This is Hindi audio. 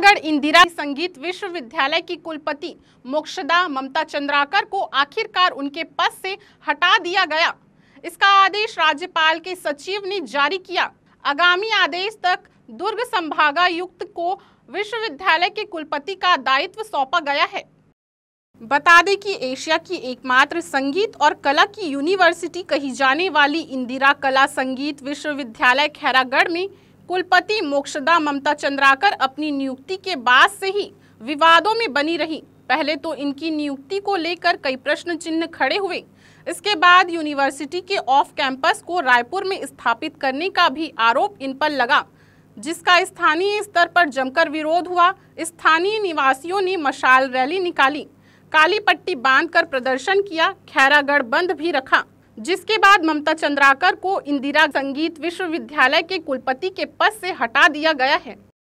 पिथौरागढ़ इंदिरा संगीत विश्वविद्यालय की कुलपति मोक्षदा ममता चंद्राकर को आखिरकार उनके पद से हटा दिया गया इसका आदेश राज्यपाल के सचिव ने जारी किया आगामी आदेश तक दुर्ग संभागायुक्त को विश्वविद्यालय के कुलपति का दायित्व सौंपा गया है बता दें कि एशिया की एकमात्र संगीत और कला की यूनिवर्सिटी कही जाने वाली इंदिरा कला संगीत विश्वविद्यालय खैरागढ़ में कुलपति मोक्षदा ममता चंद्राकर अपनी नियुक्ति के बाद से ही विवादों में बनी रही पहले तो इनकी नियुक्ति को लेकर कई प्रश्न चिन्ह खड़े हुए इसके बाद यूनिवर्सिटी के ऑफ कैंपस को रायपुर में स्थापित करने का भी आरोप इन पर लगा जिसका स्थानीय स्तर पर जमकर विरोध हुआ स्थानीय निवासियों ने मशाल रैली निकाली काली पट्टी बांधकर प्रदर्शन किया खैरागढ़ बंद भी रखा जिसके बाद ममता चंद्राकर को इंदिरा संगीत विश्वविद्यालय के कुलपति के पद से हटा दिया गया है